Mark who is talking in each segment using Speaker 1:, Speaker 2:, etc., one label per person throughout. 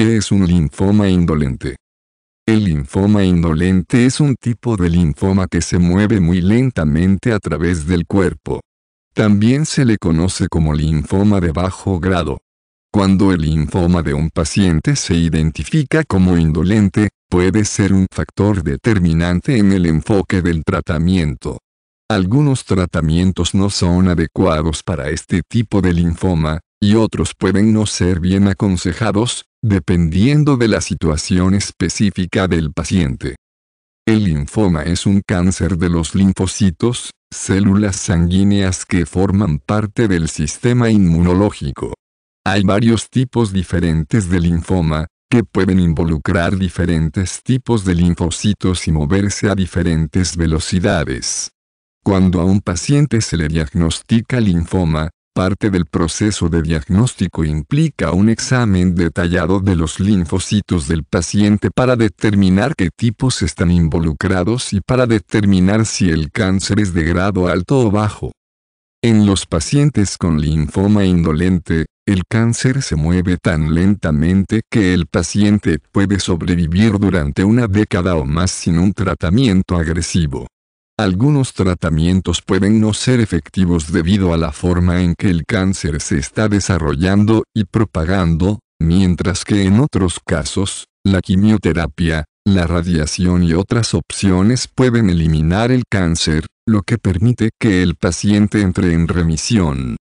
Speaker 1: ¿Qué este es un linfoma indolente? El linfoma indolente es un tipo de linfoma que se mueve muy lentamente a través del cuerpo. También se le conoce como linfoma de bajo grado. Cuando el linfoma de un paciente se identifica como indolente, puede ser un factor determinante en el enfoque del tratamiento. Algunos tratamientos no son adecuados para este tipo de linfoma, y otros pueden no ser bien aconsejados, dependiendo de la situación específica del paciente. El linfoma es un cáncer de los linfocitos, células sanguíneas que forman parte del sistema inmunológico. Hay varios tipos diferentes de linfoma, que pueden involucrar diferentes tipos de linfocitos y moverse a diferentes velocidades. Cuando a un paciente se le diagnostica linfoma, parte del proceso de diagnóstico implica un examen detallado de los linfocitos del paciente para determinar qué tipos están involucrados y para determinar si el cáncer es de grado alto o bajo. En los pacientes con linfoma indolente, el cáncer se mueve tan lentamente que el paciente puede sobrevivir durante una década o más sin un tratamiento agresivo. Algunos tratamientos pueden no ser efectivos debido a la forma en que el cáncer se está desarrollando y propagando, mientras que en otros casos, la quimioterapia, la radiación y otras opciones pueden eliminar el cáncer, lo que permite que el paciente entre en remisión.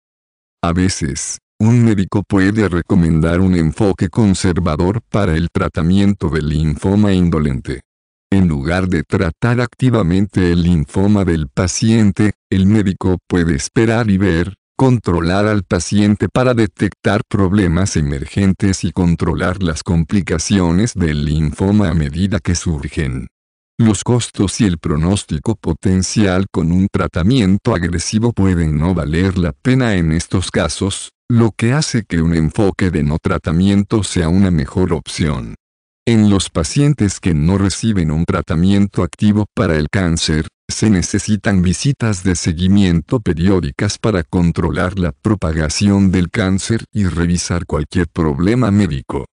Speaker 1: A veces, un médico puede recomendar un enfoque conservador para el tratamiento del linfoma indolente, en lugar de tratar activamente el linfoma del paciente, el médico puede esperar y ver, controlar al paciente para detectar problemas emergentes y controlar las complicaciones del linfoma a medida que surgen. Los costos y el pronóstico potencial con un tratamiento agresivo pueden no valer la pena en estos casos, lo que hace que un enfoque de no tratamiento sea una mejor opción. En los pacientes que no reciben un tratamiento activo para el cáncer, se necesitan visitas de seguimiento periódicas para controlar la propagación del cáncer y revisar cualquier problema médico.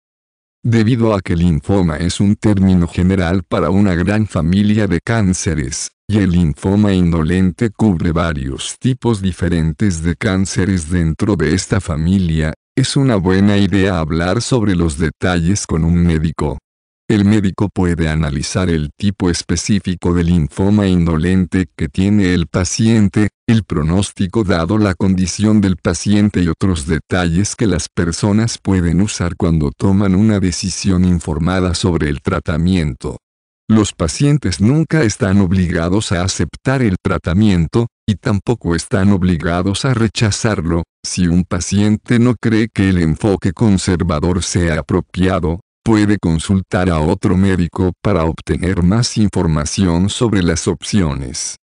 Speaker 1: Debido a que linfoma es un término general para una gran familia de cánceres, y el linfoma indolente cubre varios tipos diferentes de cánceres dentro de esta familia, es una buena idea hablar sobre los detalles con un médico. El médico puede analizar el tipo específico de linfoma indolente que tiene el paciente, el pronóstico dado la condición del paciente y otros detalles que las personas pueden usar cuando toman una decisión informada sobre el tratamiento. Los pacientes nunca están obligados a aceptar el tratamiento, y tampoco están obligados a rechazarlo, si un paciente no cree que el enfoque conservador sea apropiado, puede consultar a otro médico para obtener más información sobre las opciones.